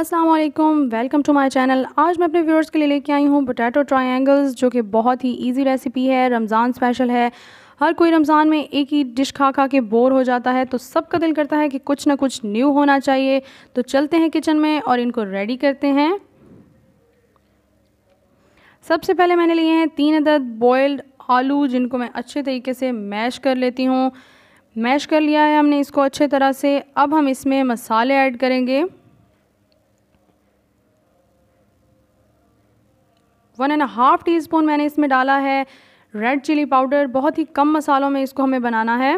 Aslam welcome to my channel आज मैं अपने व्यूअर्स के लिए लेके आई हूँ पोटैटो ट्रायंगल्स जो कि बहुत ही इजी रेसिपी है रमज़ान स्पेशल है हर कोई रमज़ान में एक ही डिश खा खा के बोर हो जाता है तो सबका दिल करता है कि कुछ ना कुछ न्यू होना चाहिए तो चलते हैं किचन में और इनको रेडी करते हैं सबसे पहले मैंने लिए हैं तीन अदद बॉयल्ड आलू जिनको मैं अच्छे तरीके से मैश कर लेती हूँ मैश कर लिया है हमने इसको अच्छे तरह से अब हम इसमें मसाले ऐड करेंगे one and half teaspoon मैंने इसमें डाला है रेड चिली पाउडर बहुत ही कम मसालों में इसको हमें बनाना है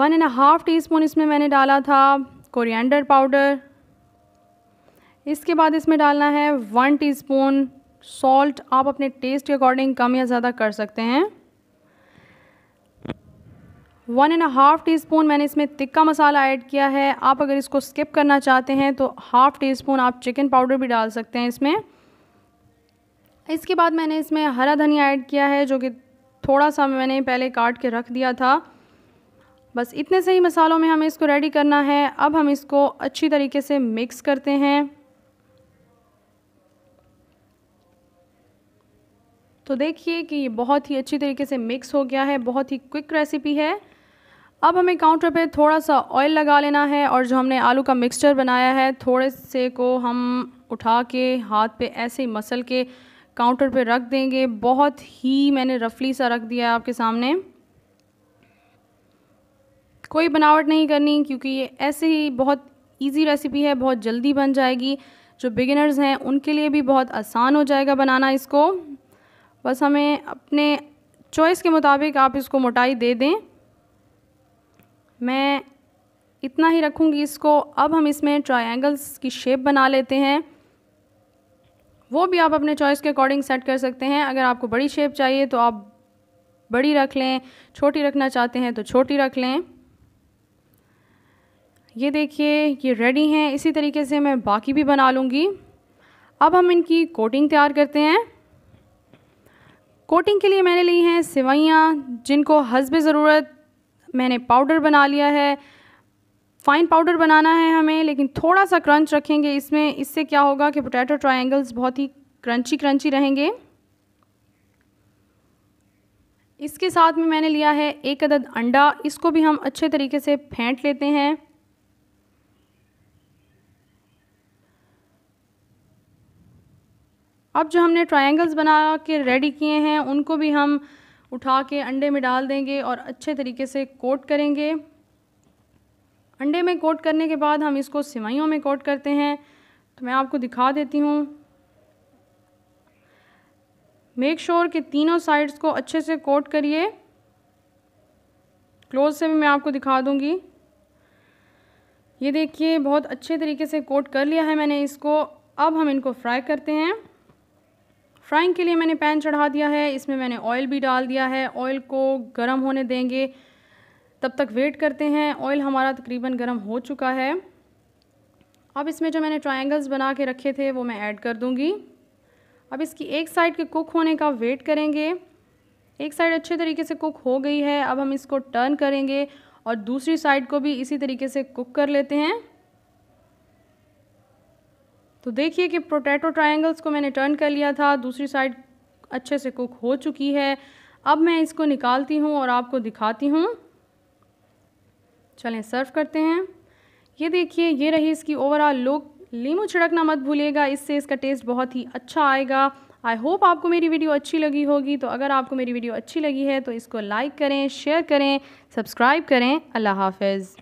one and half teaspoon इसमें मैंने डाला था कोरिएंडर पाउडर इसके बाद इसमें डालना है वन टी स्पून सॉल्ट आप अपने टेस्ट के अकॉर्डिंग कम या ज़्यादा कर सकते हैं one and half teaspoon मैंने इसमें तिक्का मसाला ऐड किया है आप अगर इसको स्किप करना चाहते हैं तो हाफ़ टी स्पून आप चिकन पाउडर भी डाल सकते हैं इसमें इसके बाद मैंने इसमें हरा धनिया ऐड किया है जो कि थोड़ा सा मैंने पहले काट के रख दिया था बस इतने से ही मसालों में हमें इसको रेडी करना है अब हम इसको अच्छी तरीके से मिक्स करते हैं तो देखिए कि ये बहुत ही अच्छी तरीके से मिक्स हो गया है बहुत ही क्विक रेसिपी है अब हमें काउंटर पे थोड़ा सा ऑयल लगा लेना है और जो हमने आलू का मिक्सचर बनाया है थोड़े से को हम उठा के हाथ पे ऐसे ही मसल के काउंटर पे रख देंगे बहुत ही मैंने रफली सा रख दिया है आपके सामने कोई बनावट नहीं करनी क्योंकि ये ऐसे ही बहुत इजी रेसिपी है बहुत जल्दी बन जाएगी जो बिगिनर्स हैं उनके लिए भी बहुत आसान हो जाएगा बनाना इसको बस हमें अपने चॉइस के मुताबिक आप इसको मोटाई दे दें मैं इतना ही रखूँगी इसको अब हम इसमें ट्रायंगल्स की शेप बना लेते हैं वो भी आप अपने चॉइस के अकॉर्डिंग सेट कर सकते हैं अगर आपको बड़ी शेप चाहिए तो आप बड़ी रख लें छोटी रखना चाहते हैं तो छोटी रख लें ये देखिए ये रेडी हैं इसी तरीके से मैं बाकी भी बना लूँगी अब हम इनकी कोटिंग तैयार करते हैं कोटिंग के लिए मैंने ली हैं सिवैयाँ जिनको हसब ज़रूरत मैंने पाउडर बना लिया है फाइन पाउडर बनाना है हमें लेकिन थोड़ा सा क्रंच रखेंगे इसमें इससे क्या होगा कि पोटैटो ट्राइंगल्स बहुत ही क्रंची क्रंची रहेंगे इसके साथ में मैंने लिया है एक अदद अंडा इसको भी हम अच्छे तरीके से फेंट लेते हैं अब जो हमने ट्रायंगल्स बना के रेडी किए हैं उनको भी हम उठा के अंडे में डाल देंगे और अच्छे तरीके से कोट करेंगे अंडे में कोट करने के बाद हम इसको सिवाइयों में कोट करते हैं तो मैं आपको दिखा देती हूँ मेक श्योर कि तीनों साइड्स को अच्छे से कोट करिए क्लोज से भी मैं आपको दिखा दूँगी ये देखिए बहुत अच्छे तरीके से कोट कर लिया है मैंने इसको अब हम इनको फ्राई करते हैं फ्राइंग के लिए मैंने पैन चढ़ा दिया है इसमें मैंने ऑयल भी डाल दिया है ऑयल को गर्म होने देंगे तब तक वेट करते हैं ऑयल हमारा तकरीबन गर्म हो चुका है अब इसमें जो मैंने ट्रायंगल्स बना के रखे थे वो मैं ऐड कर दूँगी अब इसकी एक साइड के कुक होने का वेट करेंगे एक साइड अच्छे तरीके से कुक हो गई है अब हम इसको टर्न करेंगे और दूसरी साइड को भी इसी तरीके से कुक कर लेते हैं तो देखिए कि प्रोटैटो ट्रायंगल्स को मैंने टर्न कर लिया था दूसरी साइड अच्छे से कुक हो चुकी है अब मैं इसको निकालती हूँ और आपको दिखाती हूँ चलें सर्व करते हैं ये देखिए ये रही इसकी ओवरऑल लुक लीमू छिड़कना मत भूलिएगा इससे इसका टेस्ट बहुत ही अच्छा आएगा आई होप आपको मेरी वीडियो अच्छी लगी होगी तो अगर आपको मेरी वीडियो अच्छी लगी है तो इसको लाइक करें शेयर करें सब्सक्राइब करें अल्लाह हाफिज़